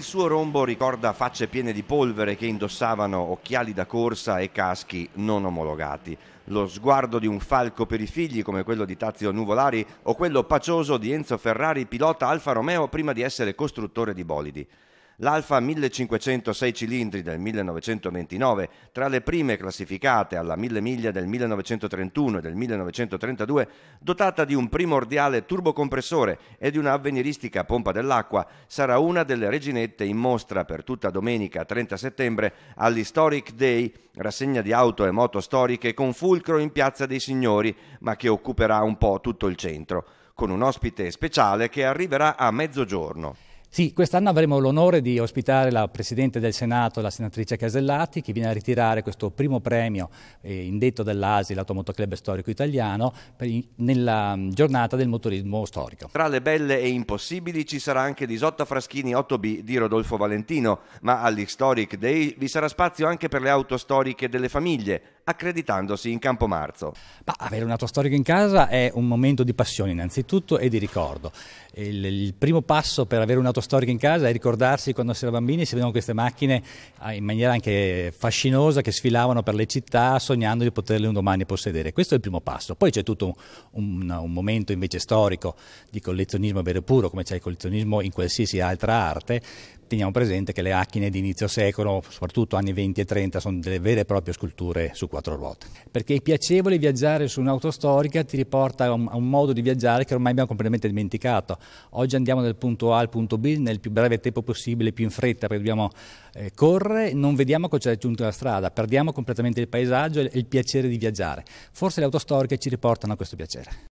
Il suo rombo ricorda facce piene di polvere che indossavano occhiali da corsa e caschi non omologati. Lo sguardo di un falco per i figli come quello di Tazio Nuvolari o quello pacioso di Enzo Ferrari, pilota Alfa Romeo prima di essere costruttore di bolidi l'Alfa 1506 cilindri del 1929, tra le prime classificate alla 1000 miglia del 1931 e del 1932, dotata di un primordiale turbocompressore e di una avveniristica pompa dell'acqua, sarà una delle reginette in mostra per tutta domenica 30 settembre all'Historic Day, rassegna di auto e moto storiche con fulcro in Piazza dei Signori, ma che occuperà un po' tutto il centro, con un ospite speciale che arriverà a mezzogiorno. Sì, quest'anno avremo l'onore di ospitare la Presidente del Senato, la senatrice Casellati, che viene a ritirare questo primo premio eh, indetto dall'ASI, l'Automotoclub Storico Italiano, per, nella mm, giornata del motorismo storico. Tra le belle e impossibili ci sarà anche l'Isotta Fraschini 8B di Rodolfo Valentino, ma all'Historic Day vi sarà spazio anche per le auto storiche delle famiglie, accreditandosi in Campomarzo. Ma avere un autostorico in casa è un momento di passione innanzitutto e di ricordo. Il, il primo passo per avere un autostorico in casa è ricordarsi quando si era bambini si vedevano queste macchine ah, in maniera anche fascinosa che sfilavano per le città sognando di poterle un domani possedere. Questo è il primo passo. Poi c'è tutto un, un, un momento invece storico di collezionismo vero e puro come c'è il collezionismo in qualsiasi altra arte teniamo presente che le macchine di inizio secolo, soprattutto anni 20 e 30, sono delle vere e proprie sculture su quattro quattro ruote. Perché è piacevole viaggiare su un'auto storica, ti riporta a un, a un modo di viaggiare che ormai abbiamo completamente dimenticato. Oggi andiamo dal punto A al punto B nel più breve tempo possibile, più in fretta, perché dobbiamo eh, correre, non vediamo cosa ci ha raggiunto la strada, perdiamo completamente il paesaggio e il piacere di viaggiare. Forse le auto storiche ci riportano a questo piacere.